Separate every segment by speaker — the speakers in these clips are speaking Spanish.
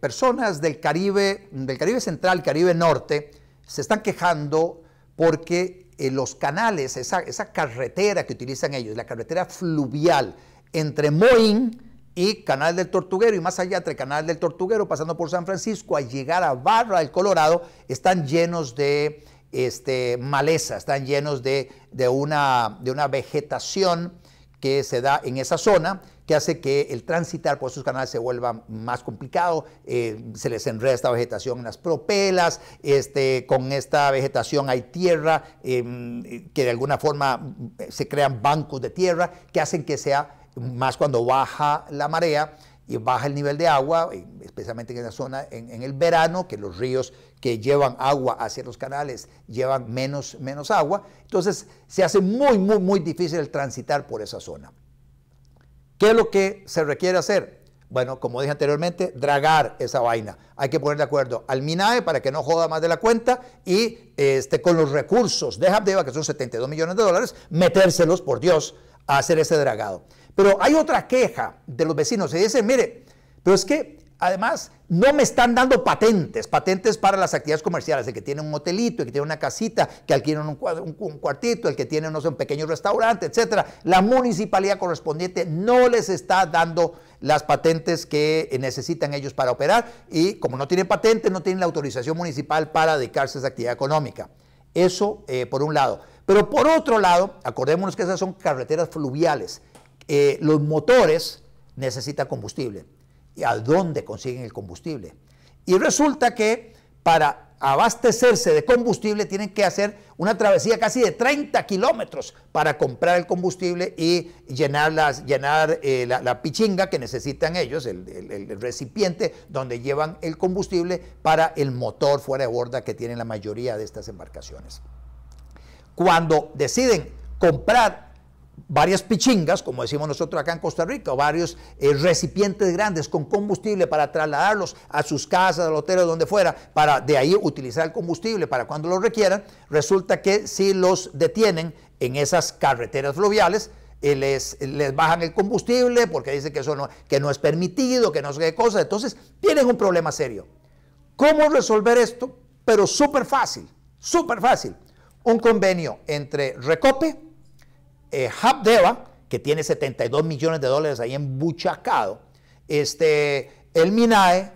Speaker 1: personas del Caribe, del Caribe Central, Caribe Norte, se están quejando porque eh, los canales, esa, carretera que utilizan ellos, la carretera fluvial entre Moín y Canal del Tortuguero, y más allá entre Canal del Tortuguero, pasando por San Francisco, a llegar a Barra del Colorado, están llenos de este, maleza, están llenos de, una, de una vegetación que se da en esa zona, que hace que el transitar por esos canales se vuelva más complicado, eh, se les enreda esta vegetación en las propelas, este, con esta vegetación hay tierra, em, que de alguna forma eh, se crean bancos de tierra, que hacen que sea más cuando baja la marea y baja el nivel de agua, eh, especialmente en esa zona en, el verano, que los ríos que llevan agua hacia los canales llevan menos, menos agua. Entonces se hace muy, muy, muy difícil transitar por esa zona. ¿Qué es lo que se requiere hacer? Bueno, como dije anteriormente, dragar esa vaina. Hay que poner de acuerdo al MINAE para que no joda más de la cuenta y este, con los recursos de Habdeba, que son 72 millones de dólares, metérselos, por Dios, a hacer ese dragado. Pero hay otra queja de los vecinos. Se dice, mire, pero es que Además, no me están dando patentes, patentes para las actividades comerciales, el que tiene un motelito, el que tiene una casita, que alquilan un, cuartito, el que tiene, no sé, un pequeño restaurante, etcétera. La municipalidad correspondiente no les está dando las patentes que necesitan ellos para operar y como no tienen patentes, no tienen la autorización municipal para dedicarse a esa actividad económica. Eso eh, por un lado. Pero por otro lado, acordémonos que esas son carreteras fluviales. Eh, los motores necesitan combustible a dónde consiguen el combustible. Y resulta que para abastecerse de combustible tienen que hacer una travesía casi de 30 kilómetros para comprar el combustible y llenar, llenar eh, la, pichinga que necesitan ellos, el, el, recipiente donde llevan el combustible para el motor fuera de borda que tienen la mayoría de estas embarcaciones. Cuando deciden comprar varias pichingas, como decimos nosotros acá en Costa Rica, o varios eh, recipientes grandes con combustible para trasladarlos a sus casas, los hotel, donde fuera, para de ahí utilizar el combustible para cuando lo requieran, resulta que si los detienen en esas carreteras fluviales, eh, les, les, bajan el combustible porque dicen que eso no, que no es permitido, que no sé qué cosa. Entonces, tienen un problema serio. ¿Cómo resolver esto? Pero súper fácil, súper fácil. Un convenio entre Recope, eh, que tiene 72 millones de dólares ahí embuchacado, este, el MINAE,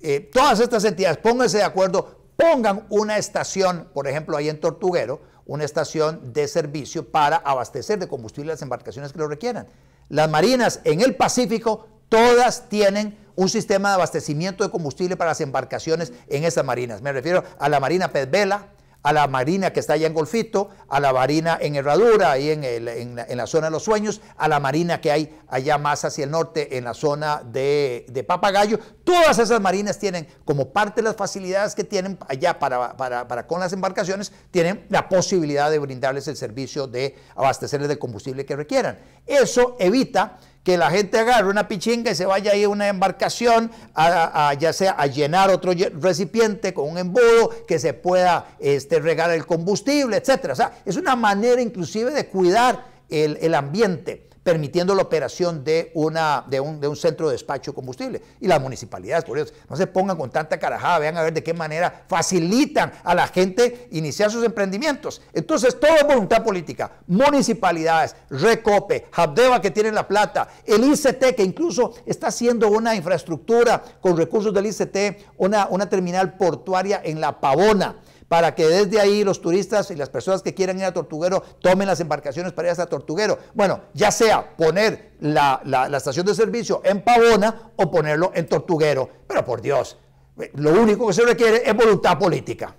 Speaker 1: eh, todas estas entidades, pónganse de acuerdo, pongan una estación, por ejemplo, ahí en Tortuguero, una estación de servicio para abastecer de combustible las embarcaciones que lo requieran. Las marinas en el Pacífico todas tienen un sistema de abastecimiento de combustible para las embarcaciones en esas marinas. Me refiero a la Marina Pedvela, a la Marina que está allá en Golfito, a la Marina en Herradura, ahí en, la, zona de los sueños, a la Marina que hay allá más hacia el norte, en la zona de, Papagayo. Todas esas marinas tienen, como parte de las facilidades que tienen allá para, para, con las embarcaciones, tienen la posibilidad de brindarles el servicio de abastecerles de combustible que requieran. Eso evita que la gente agarre una pichinga y se vaya ahí a una embarcación, a, ya sea a llenar otro recipiente con un embudo, que se pueda este, regar el combustible, etc. es una manera inclusive de cuidar el ambiente permitiendo la operación de, de, un, centro de despacho de combustible. Y las municipalidades, por eso, no se pongan con tanta carajada, vean a ver de qué manera facilitan a la gente iniciar sus emprendimientos. Entonces, todo voluntad política. Municipalidades, Recope, Habdeba que tiene la plata, el ICT que incluso está haciendo una infraestructura con recursos del ICT, una, una terminal portuaria en La Pavona para que desde ahí los turistas y las personas que quieran ir a Tortuguero tomen las embarcaciones para ir hasta Tortuguero. Bueno, ya sea poner la, la estación de servicio en Pavona o ponerlo en Tortuguero. Pero por Dios, eh, lo único que se requiere es voluntad política.